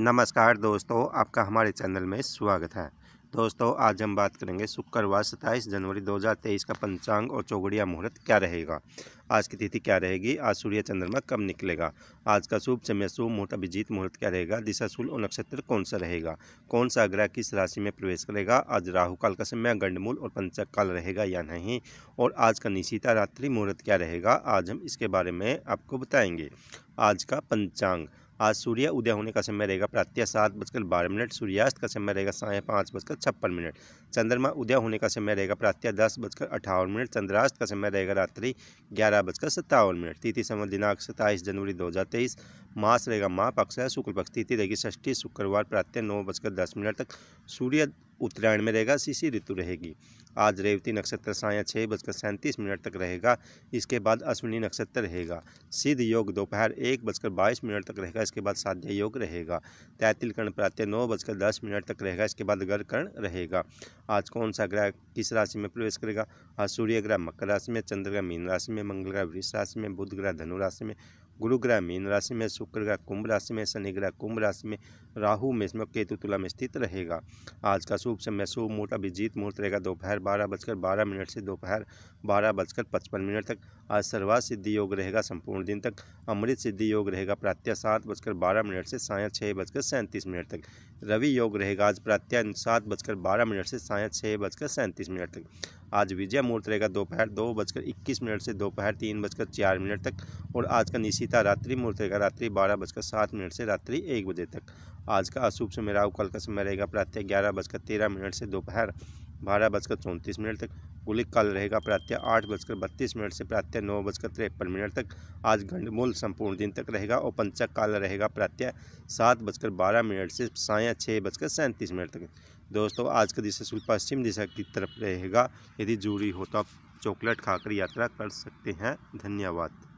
नमस्कार दोस्तों आपका हमारे चैनल में स्वागत है दोस्तों आज हम बात करेंगे शुक्रवार सत्ताईस जनवरी 2023 का पंचांग और चौगड़िया मुहूर्त क्या रहेगा आज की तिथि क्या रहेगी आज सूर्य चंद्रमा कब निकलेगा आज का शुभ समय शुभ मुहूर्त अभिजीत मुहूर्त क्या रहेगा दिशा शूल और नक्षत्र कौन सा रहेगा कौन सा ग्रह किस राशि में प्रवेश करेगा आज राहु काल का समय गंडमूल और पंचक काल रहेगा या नहीं और आज का निशिता रात्रि मुहूर्त क्या रहेगा आज हम इसके बारे में आपको बताएंगे आज का पंचांग आज सूर्य उदय होने का समय रहेगा प्रातः सात बजकर बारह मिनट सूर्यास्त का समय रहेगा साय पाँच बजकर छप्पन मिनट चंद्रमा उदय होने का समय रहेगा प्रातः दस बजकर अठावन मिनट चंद्रास्त का समय रहेगा रात्रि ग्यारह बजकर सत्तावन मिनट तिथि समय दिनांक सत्ताईस जनवरी दो हज़ार तेईस मास रहेगा माँ पक्ष है शुक्ल पक्ष तिथि रहेगी षष्ठी शुक्रवार प्रातः नौ बजकर दस मिनट तक सूर्य उत्तरायण में रहेगा शिशि ऋतु रहेगी आज रेवती नक्षत्र साया छः बजकर सैंतीस मिनट तक रहेगा इसके बाद अश्विनी नक्षत्र रहेगा सिद्ध योग दोपहर एक बजकर बाईस मिनट तक रहेगा इसके बाद साध्य योग रहेगा तैतिल कर्ण प्रातः नौ बजकर दस मिनट तक रहेगा इसके बाद गर्भ कर्ण रहेगा आज कौन सा ग्रह किस राशि में प्रवेश करेगा आज सूर्य ग्रह मकर राशि में चंद्रग्रह मीन राशि में मंगल ग्रह वृक्ष राशि में बुध ग्रह धनु राशि में गुरुग्रह मीन राशि में शुक्र ग्रह कुंभ राशि में शनि ग्रह कुंभ राशि में राहु मेष में केतु तुला में स्थित रहेगा आज का शुभ समय शुभ मुहूर्त अभिजीत मुहूर्त रहेगा दोपहर बारह बजकर बारह मिनट से दोपहर बारह बजकर पचपन मिनट तक आज सर्वा सिद्धि योग रहेगा संपूर्ण दिन तक अमृत सिद्धि योग रहेगा प्रातः सात बजकर बारह मिनट से साय छः बजकर सैंतीस मिनट तक रवि योग रहेगा आज प्रात्या सात बजकर बारह मिनट से साय छः बजकर सैंतीस मिनट तक आज विजय मुहूर्त रहेगा दोपहर दो, बजकर इक्कीस मिनट से दोपहर तीन बजकर चार मिनट तक और आज का निशिता रात्रि मुहूर्त रहेगा रात्रि बारह बजकर सात मिनट से रात्रि एक बजे तक आज का अशुभ समय राहु कल का समय रहेगा प्रातः ग्यारह बजकर तेरह मिनट से दोपहर बारह बजकर चौंतीस मिनट तक काल रहेगा प्रातः आठ बजकर बत्तीस मिनट से प्रातः नौ बजकर तिरपन मिनट तक आज गंडमूल संपूर्ण दिन तक रहेगा और पंचक काल रहेगा प्रातः सात बजकर बारह मिनट से साय छः बजकर सैंतीस मिनट तक दोस्तों आज का दिशा शुल्क पश्चिम दिशा की तरफ रहेगा यदि जूरी हो तो आप चॉकलेट खाकर यात्रा कर सकते हैं धन्यवाद